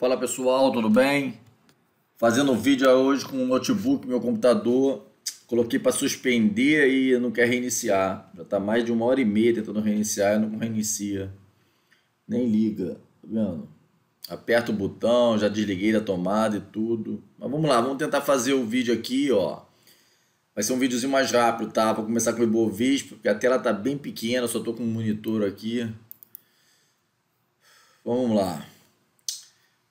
Fala pessoal, tudo bem? Fazendo vídeo hoje com o notebook, meu computador. Coloquei para suspender e não quer reiniciar. Já tá mais de uma hora e meia tentando reiniciar e não reinicia. Nem liga, tá vendo? Aperta o botão, já desliguei da tomada e tudo. Mas vamos lá, vamos tentar fazer o vídeo aqui, ó. Vai ser um videozinho mais rápido, tá? Vou começar com o Ibovespa, porque a tela tá bem pequena, só tô com o um monitor aqui. Vamos lá.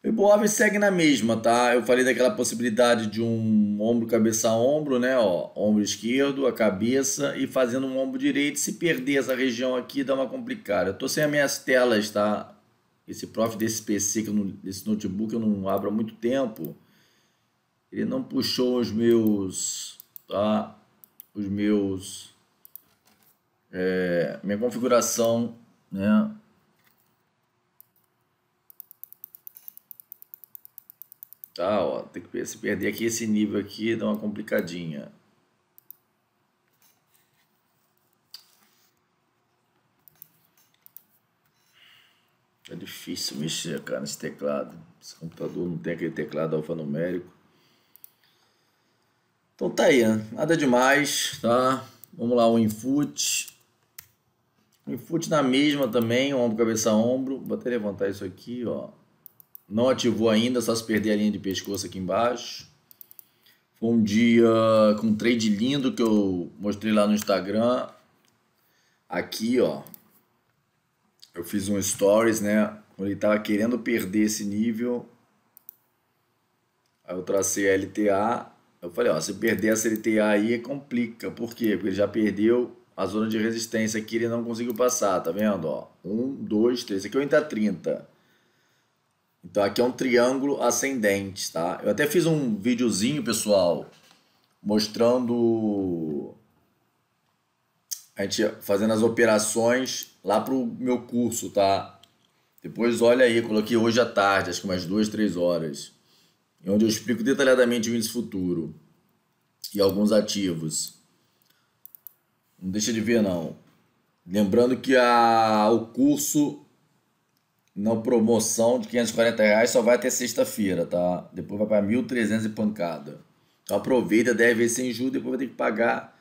O Ibov segue na mesma, tá? Eu falei daquela possibilidade de um ombro, cabeça a ombro, né? Ó, ombro esquerdo, a cabeça e fazendo um ombro direito. Se perder essa região aqui, dá uma complicada. Eu tô sem as minhas telas, tá? Esse prof desse PC, que não, desse notebook, eu não abro há muito tempo. Ele não puxou os meus, tá? Os meus, é, minha configuração, né? Tá, ó, tem que se perder aqui esse nível aqui, dá uma complicadinha. É difícil mexer, cara, nesse teclado. Esse computador não tem aquele teclado alfanumérico. Então tá aí, né? nada demais, tá? Vamos lá, o input. O input na mesma também, ombro, cabeça, ombro. Vou até levantar isso aqui, ó. Não ativou ainda, só se perder a linha de pescoço aqui embaixo. Foi um dia com um trade lindo que eu mostrei lá no Instagram. Aqui, ó. Eu fiz um stories, né? Quando ele tava querendo perder esse nível. Aí eu tracei a LTA. Eu falei, ó, se perder essa LTA aí, complica. Por quê? Porque ele já perdeu a zona de resistência aqui, ele não conseguiu passar, tá vendo? Ó, 1, 2, 3. Aqui eu ainda 30. Então aqui é um triângulo ascendente, tá? Eu até fiz um videozinho, pessoal, mostrando a gente fazendo as operações lá pro meu curso, tá? Depois olha aí, coloquei hoje à tarde, acho que umas duas, três horas, onde eu explico detalhadamente o índice futuro e alguns ativos. Não deixa de ver não. Lembrando que a, o curso na promoção de 540 reais só vai até sexta-feira, tá? Depois vai para 1.300 e pancada. Então aproveita, deve ver sem juros, depois vai ter que pagar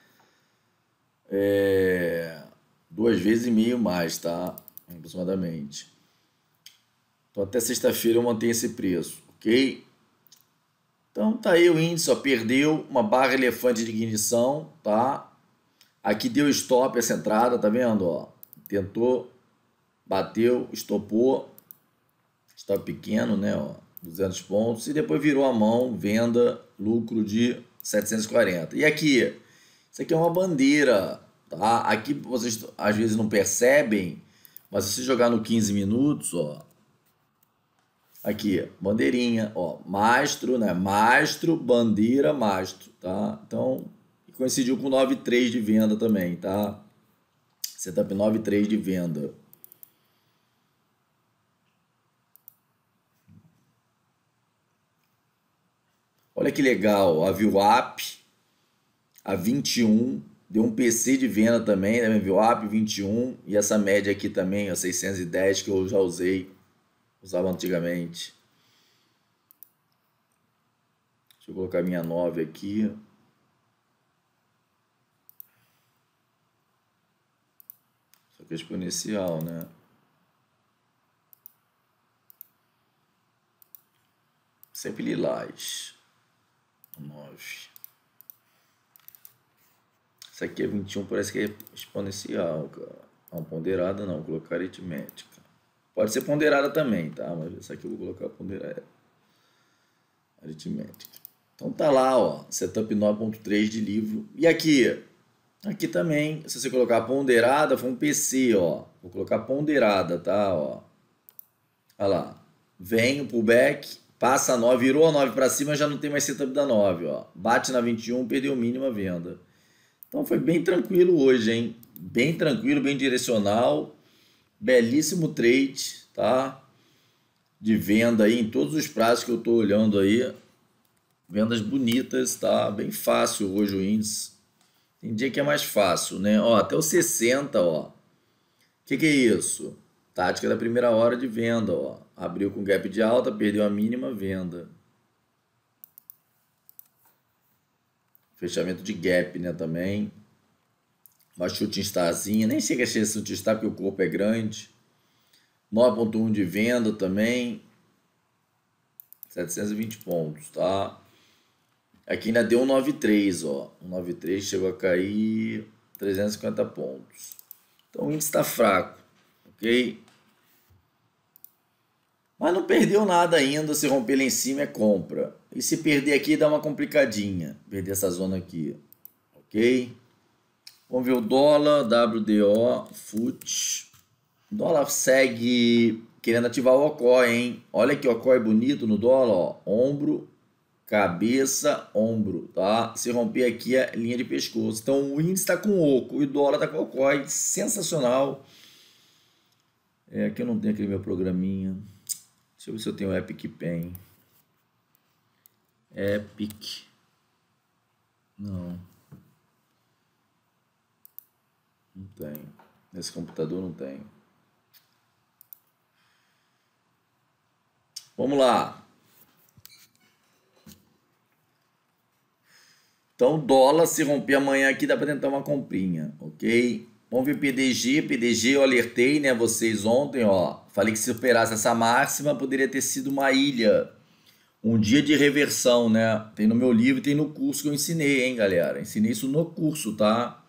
é, duas vezes e meio mais, tá? Aproximadamente. Então até sexta-feira eu mantenho esse preço, ok? Então tá aí o índice, ó, perdeu uma barra elefante de ignição, tá? Aqui deu stop essa entrada, tá vendo, ó? Tentou bateu, estopou, está pequeno, né, ó, 200 pontos, e depois virou a mão, venda, lucro de 740. E aqui, isso aqui é uma bandeira, tá? Aqui vocês às vezes não percebem, mas se jogar no 15 minutos, ó, aqui, bandeirinha, ó, mastro, né? Mastro, bandeira, mastro, tá? Então, coincidiu com 9,3 de venda também, tá? Setup 9,3 de venda. Olha que legal, a ViewApp, a 21, deu um PC de venda também, né? ViewApp 21 e essa média aqui também, a 610 que eu já usei, usava antigamente. Deixa eu colocar minha 9 aqui. Só que é exponencial, né? Sempre lilás. 9. Isso aqui é 21, parece que é exponencial, cara. Não, ponderada não, vou colocar aritmética. Pode ser ponderada também, tá? Mas essa aqui eu vou colocar ponderada. Aritmética. Então tá lá, ó, setup 9.3 de livro. E aqui, aqui também, se você colocar ponderada, foi um PC, ó. Vou colocar ponderada, tá, ó. Olha lá. Vem o pullback, Passa a 9, virou a 9 para cima, já não tem mais setup da 9, ó. Bate na 21, perdeu mínimo a venda. Então foi bem tranquilo hoje, hein? Bem tranquilo, bem direcional. Belíssimo trade, tá? De venda aí em todos os prazos que eu tô olhando aí. Vendas bonitas, tá? Bem fácil hoje o índice. Tem dia que é mais fácil, né? Ó, até o 60, ó. O que, que é isso? Tática da primeira hora de venda, ó. Abriu com gap de alta, perdeu a mínima, venda. Fechamento de gap, né, também. Uma chute starzinha, nem chega a ser chute está porque o corpo é grande. 9.1 de venda também. 720 pontos, tá? Aqui ainda deu 93, ó. 93 chegou a cair 350 pontos. Então o índice está fraco, ok? Mas não perdeu nada ainda, se romper lá em cima é compra. E se perder aqui dá uma complicadinha, perder essa zona aqui, ok? Vamos ver o dólar, WDO, FUT. O dólar segue querendo ativar o OCOI, hein? Olha que OCOI é bonito no dólar, ó. Ombro, cabeça, ombro, tá? Se romper aqui a é linha de pescoço. Então o índice está com oco e o dólar está com OCOI. Sensacional. É, aqui eu não tenho aquele meu programinha. Deixa eu ver se eu tenho Epic Pen. Epic. Não. Não tenho. Nesse computador não tenho. Vamos lá. Então, dólar, se romper amanhã aqui, dá para tentar uma comprinha, ok? Vamos ver PDG. PDG eu alertei, né, vocês ontem, ó. Falei que se superasse essa máxima, poderia ter sido uma ilha. Um dia de reversão, né? Tem no meu livro, tem no curso que eu ensinei, hein, galera? Ensinei isso no curso, tá?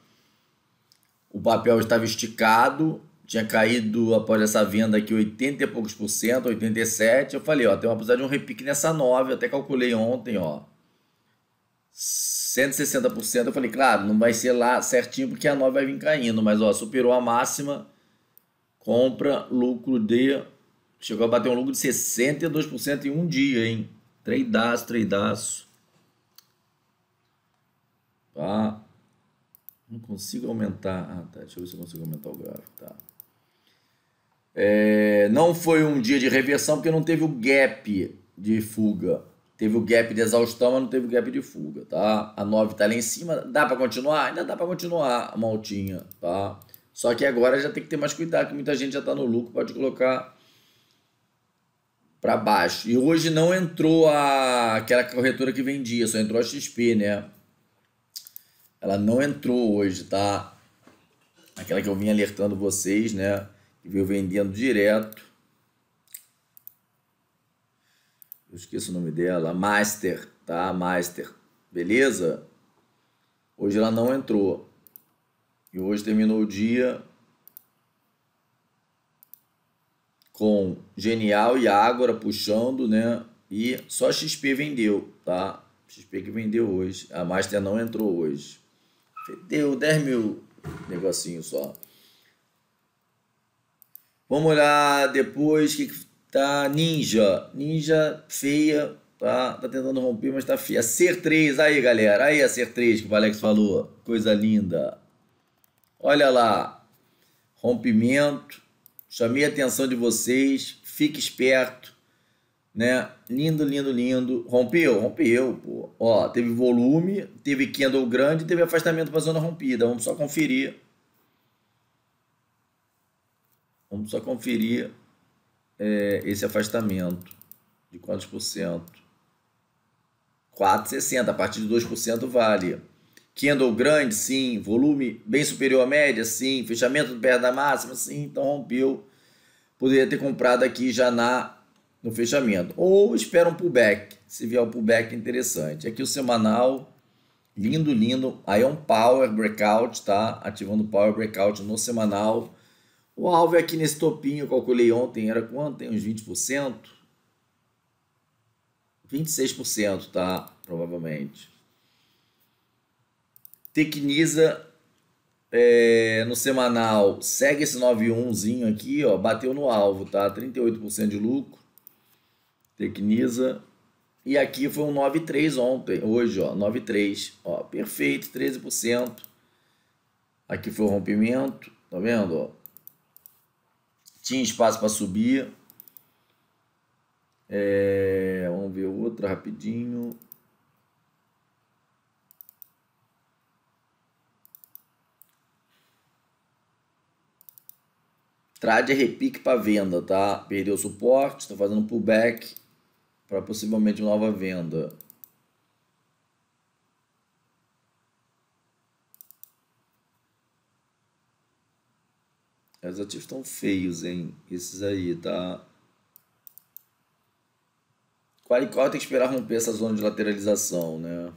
O papel estava esticado, tinha caído após essa venda aqui 80 e poucos por cento, 87. Eu falei, ó, tem uma possibilidade de um repique nessa 9, até calculei ontem, ó. 160%. Eu falei, claro, não vai ser lá certinho porque a 9 vai vir caindo, mas ó, superou a máxima compra lucro de. Chegou a bater um lucro de 62% em um dia, hein? Treidaço, treidaço. Tá? Não consigo aumentar. Ah, tá. Deixa eu ver se eu consigo aumentar o gráfico. Tá. É, não foi um dia de reversão porque não teve o gap de fuga. Teve o gap de exaustão, mas não teve o gap de fuga, tá? A 9 tá lá em cima, dá para continuar? Ainda dá para continuar, a maltinha, tá? Só que agora já tem que ter mais cuidado, que muita gente já está no lucro, pode colocar para baixo. E hoje não entrou a, aquela corretora que vendia, só entrou a XP, né? Ela não entrou hoje, tá? Aquela que eu vim alertando vocês, né? Que veio vendendo direto. Eu esqueço o nome dela. Master, tá? Master. Beleza? Hoje ela não entrou. E hoje terminou o dia com Genial e Ágora puxando, né? E só XP vendeu, tá? XP que vendeu hoje. A Master não entrou hoje. Deu 10 mil negocinho só. Vamos olhar depois que tá Ninja. Ninja feia, tá? Tá tentando romper, mas tá feia. Ser 3, aí galera. Aí a Ser 3 que o Alex falou. Coisa linda. Olha lá, rompimento. Chamei a atenção de vocês. Fique esperto, né? Lindo, lindo, lindo. Rompeu, rompeu, pô. Ó, teve volume, teve candle grande, teve afastamento para zona rompida. Vamos só conferir. Vamos só conferir é, esse afastamento de quantos por cento. 4,60, a partir de 2% vale. Candle grande, sim. Volume bem superior à média, sim. Fechamento perto da máxima, sim. Então rompeu. Poderia ter comprado aqui já na no fechamento. Ou espera um pullback, se vier um pullback interessante. Aqui o semanal, lindo, lindo. Aí é um power breakout, tá? Ativando power breakout no semanal. O alvo é aqui nesse topinho, eu calculei ontem, era quanto? Tem uns 20%? 26%, tá? Provavelmente. Tecniza é, no semanal segue esse 91zinho aqui, ó, bateu no alvo, tá? 38% de lucro. Tecniza e aqui foi um 9,3 ontem, hoje, ó, 9,3, ó, perfeito, 13%. Aqui foi o rompimento, tá vendo, ó? Tinha espaço para subir. É, vamos ver outra rapidinho. Trade é repique para venda, tá? Perdeu o suporte, está fazendo pullback para possivelmente nova venda. Os ativos estão feios, hein? Esses aí, tá? Qual, qual tem que esperar romper essa zona de lateralização, né?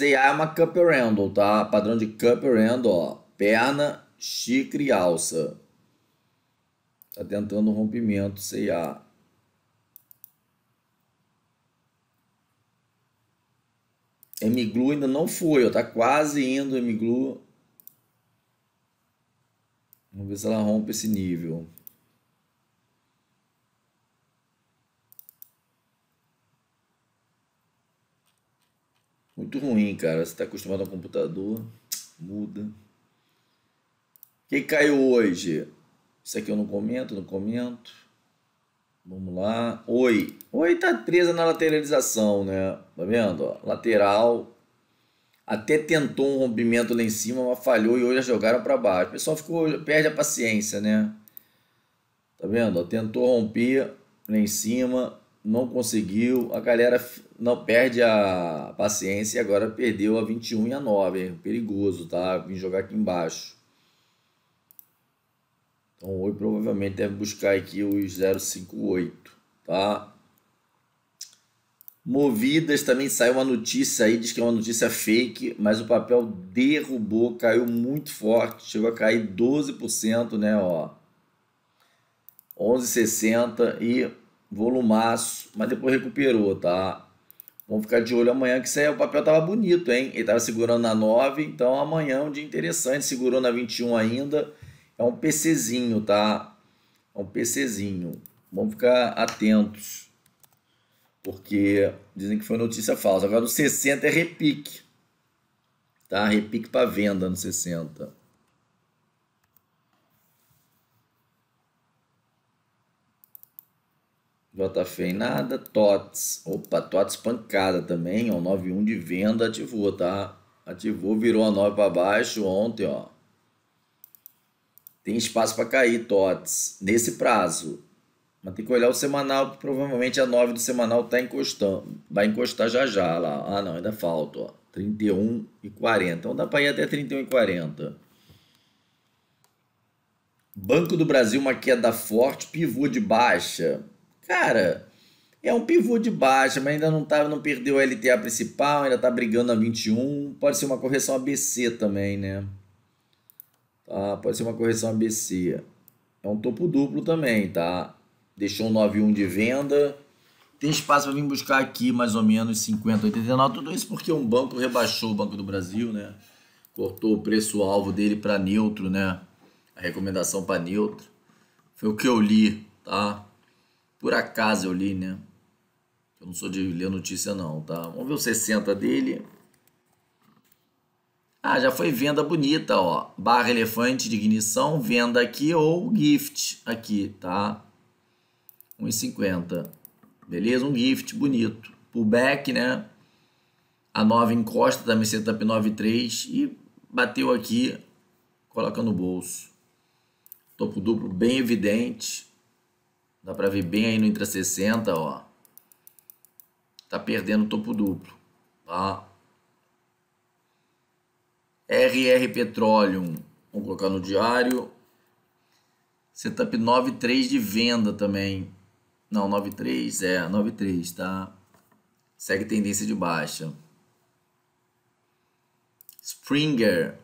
CA é uma cup tá? Padrão de cup ó. Perna, chicre e alça. Tá tentando um rompimento CA. MGLU ainda não foi, ó. Tá quase indo MGLU. Vamos ver se ela rompe esse nível. Muito ruim, cara. Você está acostumado ao computador, muda. O que caiu hoje? Isso aqui eu não comento, não comento. Vamos lá. Oi. Oi tá presa na lateralização, né? Tá vendo? Ó, lateral. Até tentou um rompimento lá em cima, mas falhou e hoje a jogaram para baixo. O pessoal ficou, perde a paciência, né? Tá vendo? Ó, tentou romper lá em cima, não conseguiu. A galera não perde a paciência e agora perdeu a 21 e a 9. Hein? Perigoso, tá? Vim jogar aqui embaixo. Então, hoje Oi provavelmente deve buscar aqui os 058, tá? Movidas também saiu uma notícia aí, diz que é uma notícia fake, mas o papel derrubou, caiu muito forte, chegou a cair 12%, né, ó. 11,60 e volumaço, mas depois recuperou, tá? Vamos ficar de olho amanhã, que isso aí, o papel estava bonito, hein? Ele estava segurando na 9, então amanhã é um dia interessante. Segurou na 21 ainda. É um PCzinho, tá? É um PCzinho. Vamos ficar atentos. Porque dizem que foi notícia falsa. Agora no 60 é repique. Tá? Repique para venda no 60. Bota fé em nada. TOTS. Opa, TOTS pancada também. Ó, 9,1 de venda ativou, tá? Ativou, virou a 9 para baixo ontem, ó. Tem espaço para cair, TOTS, nesse prazo. Mas tem que olhar o semanal, provavelmente a 9 do semanal tá encostando. Vai encostar já já lá. Ah, não, ainda falta, ó. 31 e 40. Então dá para ir até 31 e 40. Banco do Brasil, uma queda forte, pivô de baixa cara, é um pivô de baixa, mas ainda não, tá, não perdeu a LTA principal, ainda tá brigando a 21. Pode ser uma correção ABC também, né? Tá, pode ser uma correção ABC. É um topo duplo também, tá? Deixou um de venda. Tem espaço para vir buscar aqui mais ou menos 50, 89. Tudo isso porque um banco rebaixou o Banco do Brasil, né? Cortou o preço-alvo dele para neutro, né? A recomendação para neutro. Foi o que eu li, tá? Por acaso eu li, né? Eu não sou de ler notícia, não, tá? Vamos ver o 60 dele. Ah, já foi venda bonita, ó. Barra elefante de ignição, venda aqui ou gift aqui, tá? 1,50. Beleza? Um gift bonito. Pullback, né? A nova encosta da também setup 9,3 e bateu aqui, coloca no bolso. Topo duplo bem evidente. Dá para ver bem aí no Intra 60, ó. Tá perdendo o topo duplo, tá? RR Petroleum, vamos colocar no diário. Setup 93 de venda também. Não, 93, é, 93, tá? Segue tendência de baixa. Springer,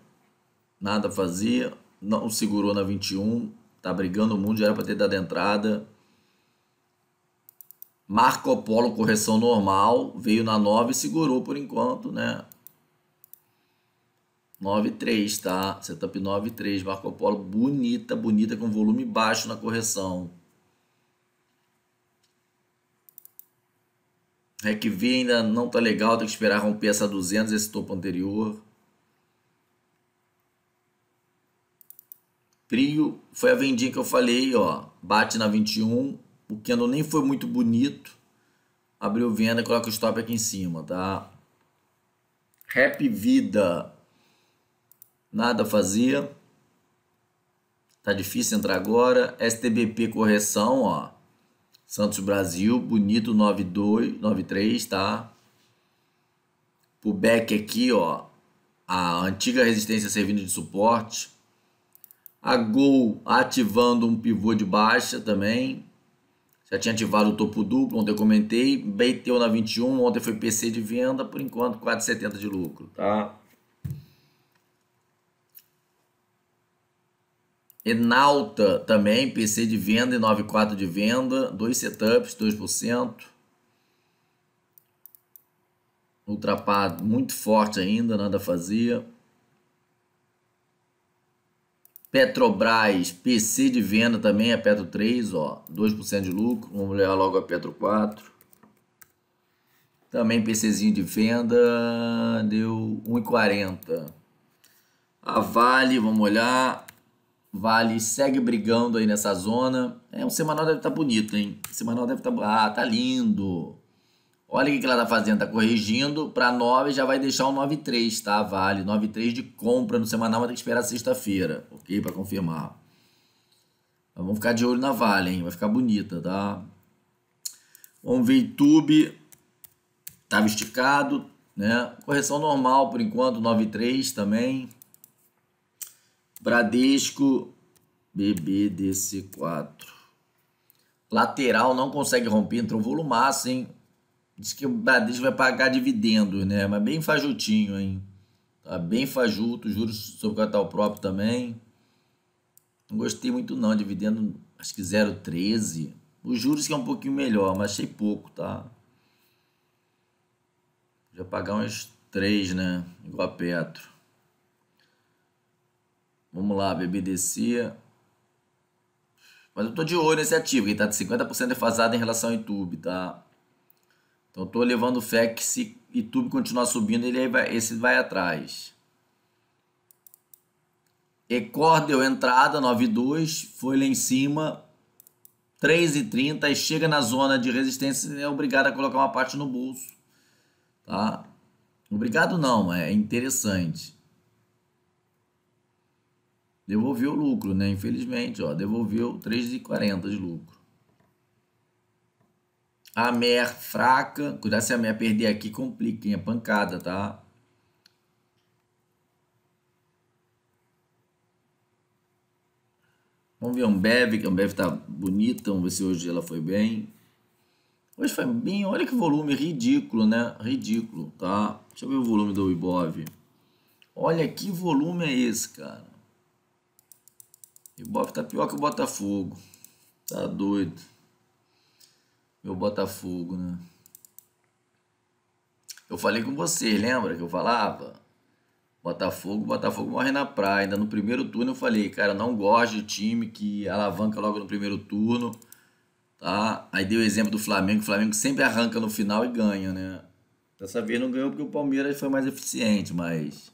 nada fazia, não segurou na 21, tá brigando o mundo, já era para ter dado entrada. Marco Polo correção normal, veio na 9 e segurou por enquanto, né? 9,3, tá? Setup 9,3, Marco Polo bonita, bonita, com volume baixo na correção. RECV ainda não tá legal, tem que esperar romper essa 200, esse topo anterior. Prio foi a vendinha que eu falei, ó. Bate na 21, o candle nem foi muito bonito. Abriu venda, coloca o stop aqui em cima, tá? Rap Vida. Nada a fazer. Tá difícil entrar agora. STBP correção, ó. Santos Brasil, bonito 92, 93, tá? Pullback aqui, ó. A antiga resistência servindo de suporte. A Gol ativando um pivô de baixa também. Já tinha ativado o topo duplo, ontem eu comentei. Bateu na 21, ontem foi PC de venda, por enquanto 4,70 de lucro, tá? Enalta também, PC de venda e 9,4 de venda, dois setups, 2%. Ultrapado muito forte ainda, nada fazia. Petrobras, PC de venda também, a Petro 3, ó, 2% de lucro. Vamos olhar logo a Petro 4. Também PCzinho de venda, deu 1,40. A Vale, vamos olhar. Vale segue brigando aí nessa zona. É, um semanal deve estar tá bonito, hein? semanal deve estar... Tá... Ah, tá lindo! Olha o que, ela está fazendo, está corrigindo para 9, já vai deixar o um 9,3, tá? Vale, 9,3 de compra no semanal, vai ter que esperar sexta-feira, ok? Para confirmar. Mas então, vamos ficar de olho na Vale, hein? Vai ficar bonita, tá? Vamos ver YouTube. Estava esticado, né? Correção normal por enquanto, 9,3 também. Bradesco, BBDC4. Lateral não consegue romper, entrou volumaço, hein? Diz que o Bradesco vai pagar dividendos né? Mas bem fajutinho, hein? Tá bem fajuto, juros sobre capital próprio também. Não gostei muito não, dividendo acho que 0,13. Os juros que é um pouquinho melhor, mas achei pouco, tá? Já pagar uns 3, né? Igual a Petro. Vamos lá, BBDC. Mas eu tô de olho nesse ativo, ele tá de 50% defasado em relação ao YouTube, tá? Então estou levando fé que se YouTube continuar subindo, ele vai, esse vai atrás. Ecor deu entrada, 9,2, foi lá em cima, 3,30 e chega na zona de resistência é obrigado a colocar uma parte no bolso. Tá? Obrigado não, é interessante. Devolveu o lucro, né? Infelizmente, ó, devolveu 3,40 de lucro. A mer fraca. Cuidado se a mer perder aqui, complica, hein? pancada, tá? Vamos ver a Ambev, que a é Ambev tá bonita. Vamos ver se hoje ela foi bem. Hoje foi bem. Olha que volume ridículo, né? Ridículo, tá? Deixa eu ver o volume do Ibov. Olha que volume é esse, cara. Ibov tá pior que o Botafogo. Tá doido meu Botafogo, né? Eu falei com você, lembra que eu falava? Botafogo, Botafogo morre na praia. Ainda no primeiro turno eu falei, cara, não gosto de time que alavanca logo no primeiro turno, tá? Aí deu o exemplo do Flamengo, o Flamengo sempre arranca no final e ganha, né? Dessa vez não ganhou porque o Palmeiras foi mais eficiente, mas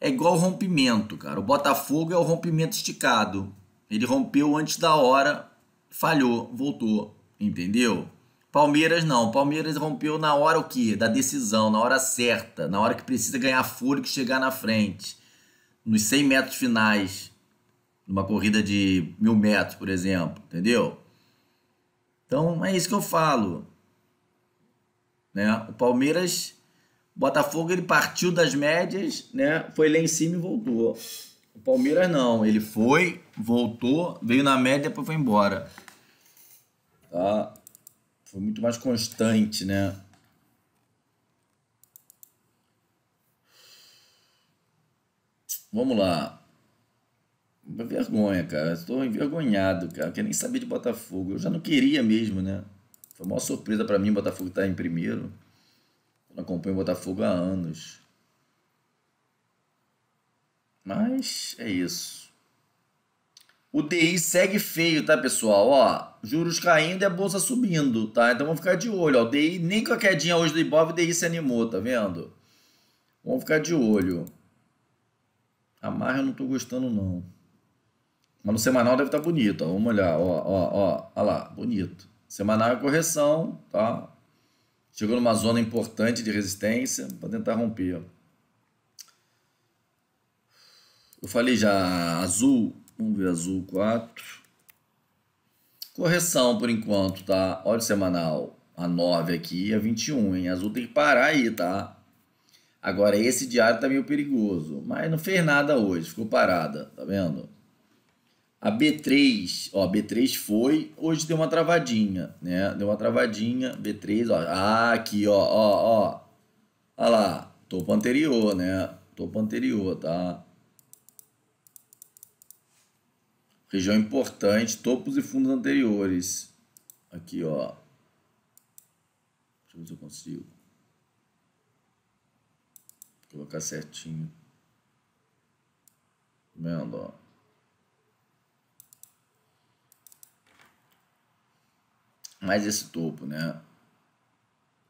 é igual rompimento, cara. O Botafogo é o rompimento esticado. Ele rompeu antes da hora, falhou, voltou. Entendeu? Palmeiras não. Palmeiras rompeu na hora o quê? Da decisão, na hora certa, na hora que precisa ganhar fôlego e chegar na frente. Nos 100 metros finais, numa corrida de mil metros, por exemplo, entendeu? Então é isso que eu falo. Né? O Palmeiras, Botafogo, ele partiu das médias, né? foi lá em cima e voltou. O Palmeiras não, ele foi, voltou, veio na média e foi embora. Tá? Foi muito mais constante, né? Vamos lá. vergonha, cara. Estou envergonhado, cara. Quer nem saber de Botafogo. Eu já não queria mesmo, né? Foi uma surpresa para mim Botafogo estar tá em primeiro. Eu não acompanho Botafogo há anos. Mas é isso. O DI segue feio, tá, pessoal? Ó, juros caindo e a bolsa subindo, tá? Então vamos ficar de olho. Ó, o DI, nem com a quedinha hoje do Ibov, o DI se animou, tá vendo? Vamos ficar de olho. A marra eu não tô gostando, não. Mas no semanal deve estar tá bonito, ó. Vamos olhar, ó, ó, ó. Olha lá, bonito. Semanal é correção, tá? Chegou numa zona importante de resistência para tentar romper. Eu falei já, azul Vamos ver azul 4. Correção por enquanto, tá? Olha semanal. A 9 aqui e a 21, hein? Azul tem que parar aí, tá? Agora, esse diário tá meio perigoso. Mas não fez nada hoje, ficou parada, tá vendo? A B3, ó, B3 foi, hoje deu uma travadinha, né? Deu uma travadinha, B3, ó. Ah, aqui, ó, ó, ó. Olha lá, topo anterior, né? Topo anterior, tá? Região importante, topos e fundos anteriores. Aqui, ó. Deixa eu ver se eu consigo. Vou colocar certinho. Tá vendo, ó. Mais esse topo, né?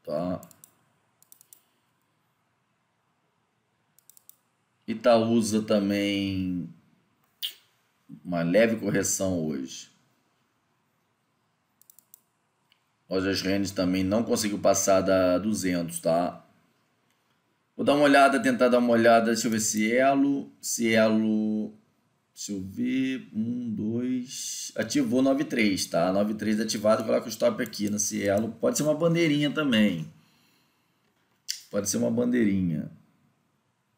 Tá. Itaúsa também uma leve correção hoje. Lojas Rennes também não conseguiu passar da 200, tá? Vou dar uma olhada, tentar dar uma olhada. Deixa eu ver Cielo. Cielo. Deixa eu ver. Um, dois. Ativou 93, tá? 93 ativado. Coloca o stop aqui na Cielo. Pode ser uma bandeirinha também. Pode ser uma bandeirinha.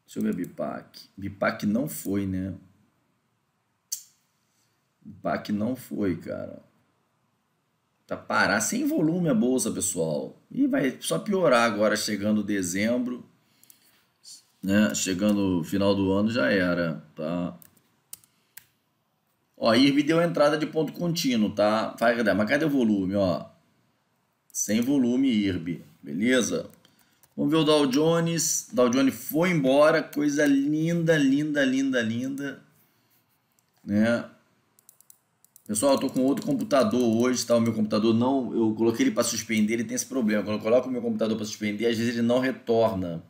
Deixa eu ver a Bipac. Bipac não foi, né? O PAC não foi, cara. Tá parar sem volume a bolsa, pessoal. E vai só piorar agora chegando dezembro. Né? Chegando final do ano já era, tá? Ó, IRB deu entrada de ponto contínuo, tá? Vai, mas cadê o volume, ó? Sem volume, IRB, beleza? Vamos ver o Dow Jones. Dow Jones foi embora, coisa linda, linda, linda, linda, né? Pessoal, eu tô com outro computador hoje, tá? O meu computador não. Eu coloquei ele para suspender, ele tem esse problema. Quando eu coloco o meu computador para suspender, às vezes ele não retorna.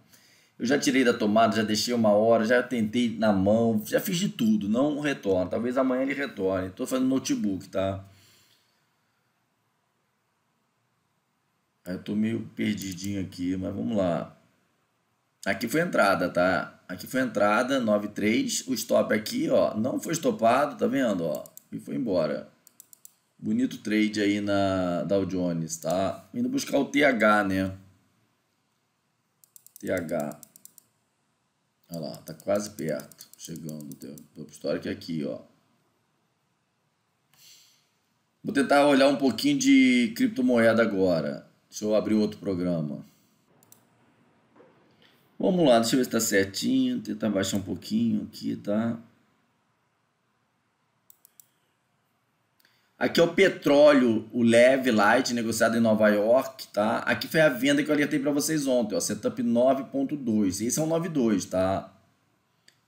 Eu já tirei da tomada, já deixei uma hora, já tentei na mão, já fiz de tudo, não retorna. Talvez amanhã ele retorne. Estou fazendo notebook, tá? Eu tô meio perdidinho aqui, mas vamos lá. Aqui foi a entrada, tá? Aqui foi a entrada, 9.3. O stop aqui, ó, não foi estopado, tá vendo, ó? e foi embora. Bonito trade aí na Dow Jones, tá? Indo buscar o TH, né? TH. Olha lá, tá quase perto. Chegando. Top histórico é aqui, ó. Vou tentar olhar um pouquinho de criptomoeda agora. Deixa eu abrir outro programa. Vamos lá, deixa eu ver se tá certinho. Tentar baixar um pouquinho aqui, tá? Aqui é o petróleo, o leve light, negociado em Nova York, tá? Aqui foi a venda que eu alertei para vocês ontem, ó, setup 9.2. Esse é um 9.2, tá?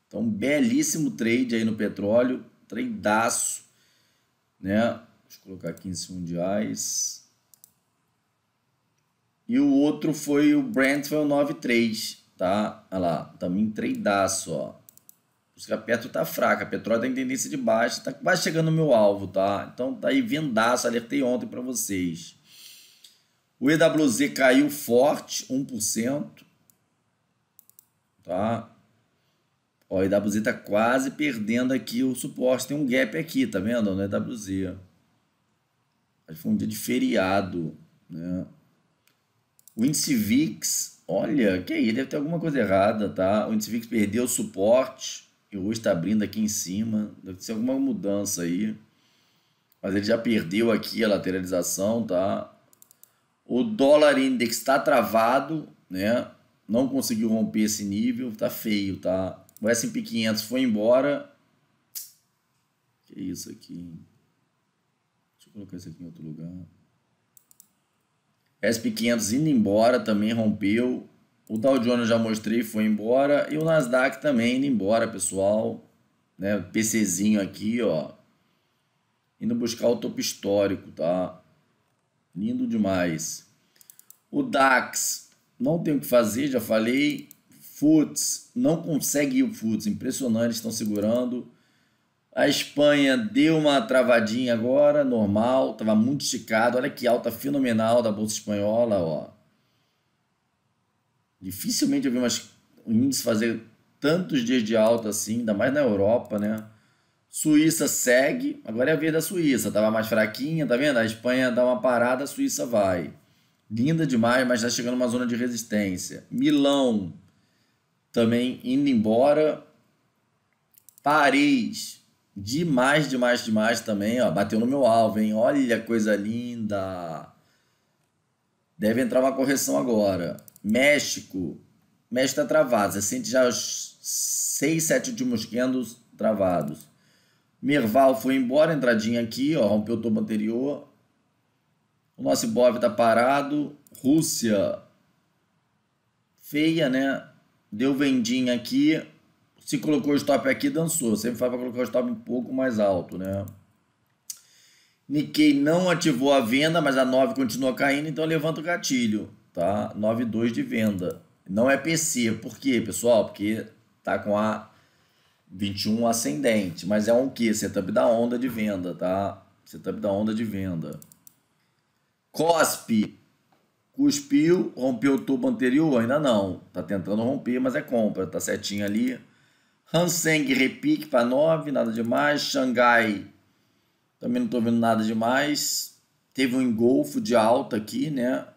Então, belíssimo trade aí no petróleo, tradeaço, né? Deixa eu colocar aqui em mundiais. E o outro foi o Brent, foi o 9.3, tá? Olha lá, também tradeaço, ó. Música Petro tá fraca, petróleo tem tá tendência de baixa, tá quase chegando no meu alvo, tá? Então tá aí vendaço, alertei ontem para vocês. O EWZ caiu forte, 1%, tá? Ó, o EWZ tá quase perdendo aqui o suporte, tem um gap aqui, tá vendo? No EWZ. Mas foi um dia de feriado, né? O índice VIX, olha, que aí, deve ter alguma coisa errada, tá? O índice VIX perdeu o suporte, e o está abrindo aqui em cima. Deve ser alguma mudança aí. Mas ele já perdeu aqui a lateralização, tá? O dólar index está travado, né? Não conseguiu romper esse nível, tá feio, tá? O S&P 500 foi embora. Que isso aqui? Deixa eu colocar isso aqui em outro lugar. SP500 indo embora, também rompeu. O Dow Jones já mostrei, foi embora. E o Nasdaq também indo embora, pessoal. Né? PCzinho aqui, ó. Indo buscar o topo histórico, tá? Lindo demais. O DAX, não tem o que fazer, já falei. FUTS, não consegue ir o FUTS. Impressionante, estão segurando. A Espanha deu uma travadinha agora, normal. Estava muito esticado. Olha que alta fenomenal da Bolsa Espanhola, ó. Dificilmente eu vi umas, um índice fazer tantos dias de alta assim, ainda mais na Europa, né? Suíça segue, agora é a vez da Suíça, tava mais fraquinha, tá vendo? A Espanha dá uma parada, a Suíça vai. Linda demais, mas está chegando uma zona de resistência. Milão também indo embora. Paris, demais, demais, demais também, ó, bateu no meu alvo, hein? Olha a coisa linda. Deve entrar uma correção agora. México. México está travado. Você sente já os 6, 7 últimos candles travados. Merval foi embora, entradinha aqui, ó, rompeu o topo anterior. O nosso Ibov está parado. Rússia, feia, né? Deu vendinha aqui. Se colocou o stop aqui, dançou. Sempre faz para colocar o stop um pouco mais alto, né? Nikkei não ativou a venda, mas a 9 continua caindo, então levanta o gatilho tá? 9,2 de venda. Não é PC, por quê, pessoal? Porque tá com a 21 ascendente, mas é um que? Setup da onda de venda, tá? Setup da onda de venda. Cospe. Cuspiu, rompeu o tubo anterior? Ainda não. Tá tentando romper, mas é compra. Tá setinha ali. Hanseng repique para 9, nada demais. Xangai, também não tô vendo nada demais. Teve um engolfo de alta aqui, né?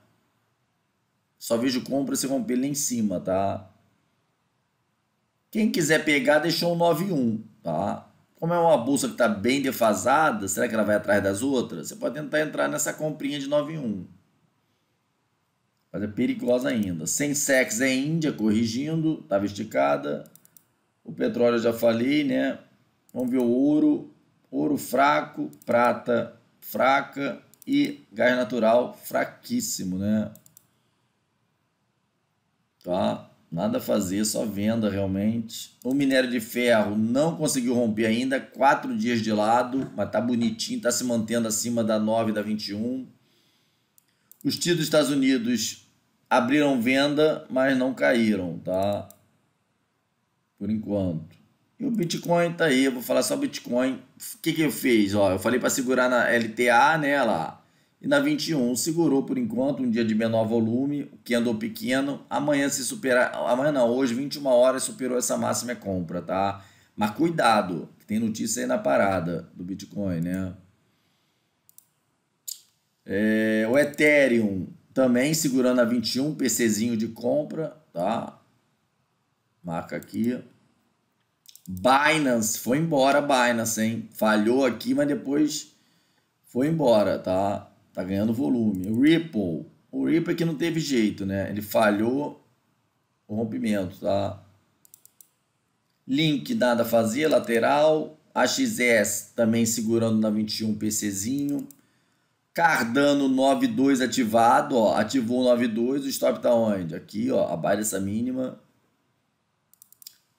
Só vejo compra se romper lá em cima, tá? Quem quiser pegar, deixou um 9,1, tá? Como é uma bolsa que está bem defasada, será que ela vai atrás das outras? Você pode tentar entrar nessa comprinha de 9,1. Mas é perigosa ainda. Sem sex é Índia, corrigindo, tá esticada. O petróleo eu já falei, né? Vamos ver o ouro. Ouro fraco, prata fraca e gás natural fraquíssimo, né? Tá? Nada a fazer, só venda realmente. O minério de ferro não conseguiu romper ainda, quatro dias de lado, mas tá bonitinho, tá se mantendo acima da 9 da 21. Os títulos dos Estados Unidos abriram venda, mas não caíram, tá? Por enquanto. E o Bitcoin tá aí, eu vou falar só Bitcoin. O que que eu fiz, ó? Eu falei para segurar na LTA, né, lá. E na 21 segurou por enquanto um dia de menor volume, que andou pequeno. Amanhã se superar, amanhã não, hoje 21 horas superou essa máxima é compra, tá? Mas cuidado, que tem notícia aí na parada do Bitcoin, né? É, o Ethereum também segurando a 21, PCzinho de compra, tá? Marca aqui. Binance, foi embora Binance, hein? Falhou aqui, mas depois foi embora, tá? Tá ganhando volume. O Ripple. O Ripple é que não teve jeito, né? Ele falhou o rompimento, tá? Link nada fazia fazer, lateral. AXS também segurando na 21 PCzinho. Cardano 92 ativado, ó, ativou 92, o stop tá onde? Aqui, ó, abaixo dessa mínima.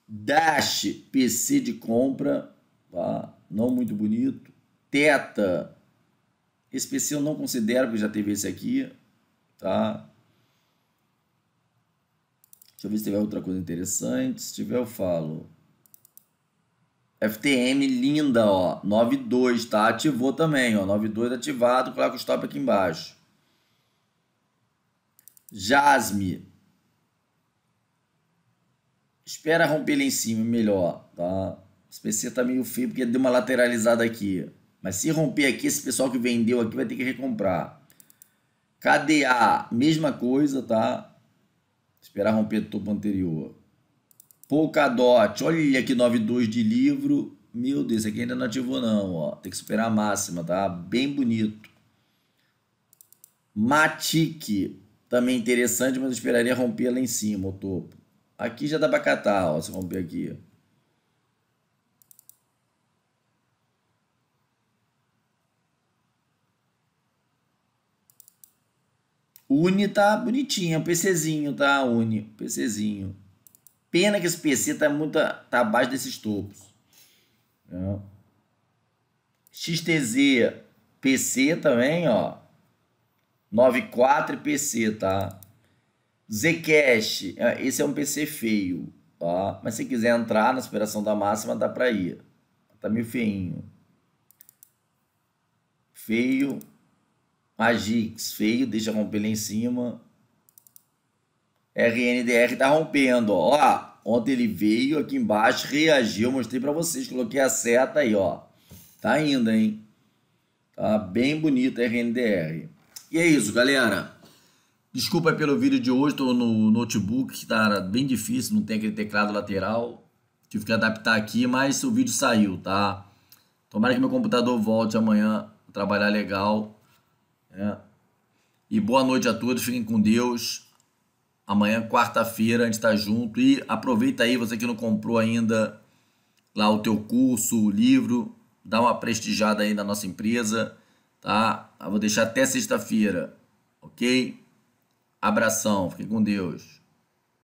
Dash, PC de compra, tá? Não muito bonito. Teta esse PC eu não considero, porque já teve esse aqui, tá? Deixa eu ver se tiver outra coisa interessante. Se tiver, eu falo. FTM linda, ó. 92, tá? Ativou também, ó. 92 ativado. Coloca o stop aqui embaixo. Jasmine. Espera romper lá em cima, melhor, tá? Esse PC tá meio feio porque deu uma lateralizada aqui. Mas se romper aqui, esse pessoal que vendeu aqui vai ter que recomprar. KDA, mesma coisa, tá? Esperar romper do topo anterior. Polkadot, olha aqui 92 de livro. Meu Deus, aqui ainda não ativou não, ó. Tem que esperar a máxima, tá? Bem bonito. Matic, também interessante, mas eu esperaria romper lá em cima o topo. Aqui já dá para catar, ó, se romper aqui. Uni tá bonitinha, é PCzinho, tá? Uni, PCzinho. Pena que esse PC tá muito tá abaixo desses topos. Tá? XTZ PC também, ó. 94 PC, tá? Zcash, é, esse é um PC feio, tá? Mas se quiser entrar na aspiração da máxima, dá pra ir. Tá meio feinho. Feio, Magix, feio, deixa romper lá em cima. RNDR tá rompendo, ó. Ontem ele veio aqui embaixo, reagiu, mostrei para vocês, coloquei a seta aí, ó. Tá indo, hein? Tá bem bonito a RNDR. E é isso, galera. Desculpa pelo vídeo de hoje, tô no notebook, tá bem difícil, não tem aquele teclado lateral. Tive que adaptar aqui, mas o vídeo saiu, tá? Tomara que meu computador volte amanhã a trabalhar legal. Né? E boa noite a todos, fiquem com Deus. Amanhã, quarta-feira, a gente está junto. E aproveita aí, você que não comprou ainda lá o teu curso, o livro, dá uma prestigiada aí na nossa empresa, tá? Eu vou deixar até sexta-feira, ok? Abração, fiquem com Deus.